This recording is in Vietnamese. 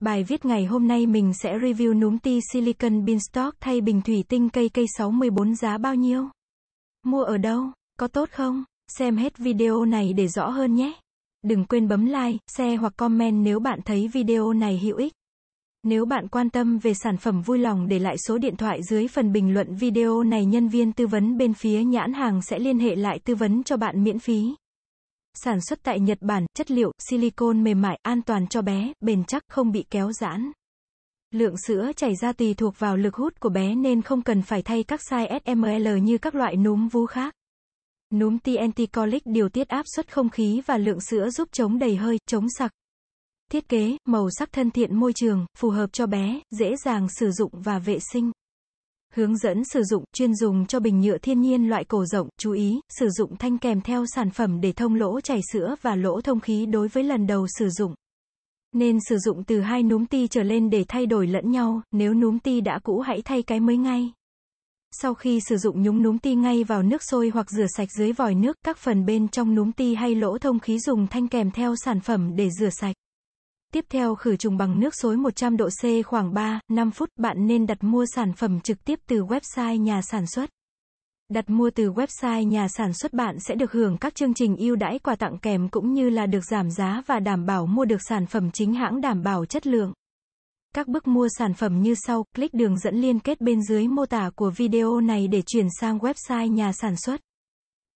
Bài viết ngày hôm nay mình sẽ review núm ti silicon beanstalk thay bình thủy tinh cây cây 614 giá bao nhiêu? Mua ở đâu? Có tốt không? Xem hết video này để rõ hơn nhé. Đừng quên bấm like, share hoặc comment nếu bạn thấy video này hữu ích. Nếu bạn quan tâm về sản phẩm vui lòng để lại số điện thoại dưới phần bình luận video này nhân viên tư vấn bên phía nhãn hàng sẽ liên hệ lại tư vấn cho bạn miễn phí sản xuất tại Nhật Bản, chất liệu, silicon mềm mại, an toàn cho bé, bền chắc, không bị kéo giãn. Lượng sữa chảy ra tùy thuộc vào lực hút của bé nên không cần phải thay các size SML như các loại núm vú khác. Núm TNT Colic điều tiết áp suất không khí và lượng sữa giúp chống đầy hơi, chống sặc. Thiết kế, màu sắc thân thiện môi trường, phù hợp cho bé, dễ dàng sử dụng và vệ sinh. Hướng dẫn sử dụng, chuyên dùng cho bình nhựa thiên nhiên loại cổ rộng, chú ý, sử dụng thanh kèm theo sản phẩm để thông lỗ chảy sữa và lỗ thông khí đối với lần đầu sử dụng. Nên sử dụng từ hai núm ti trở lên để thay đổi lẫn nhau, nếu núm ti đã cũ hãy thay cái mới ngay. Sau khi sử dụng nhúng núm ti ngay vào nước sôi hoặc rửa sạch dưới vòi nước, các phần bên trong núm ti hay lỗ thông khí dùng thanh kèm theo sản phẩm để rửa sạch. Tiếp theo khử trùng bằng nước sối 100 độ C khoảng 3, 5 phút, bạn nên đặt mua sản phẩm trực tiếp từ website nhà sản xuất. Đặt mua từ website nhà sản xuất bạn sẽ được hưởng các chương trình ưu đãi quà tặng kèm cũng như là được giảm giá và đảm bảo mua được sản phẩm chính hãng đảm bảo chất lượng. Các bước mua sản phẩm như sau, click đường dẫn liên kết bên dưới mô tả của video này để chuyển sang website nhà sản xuất.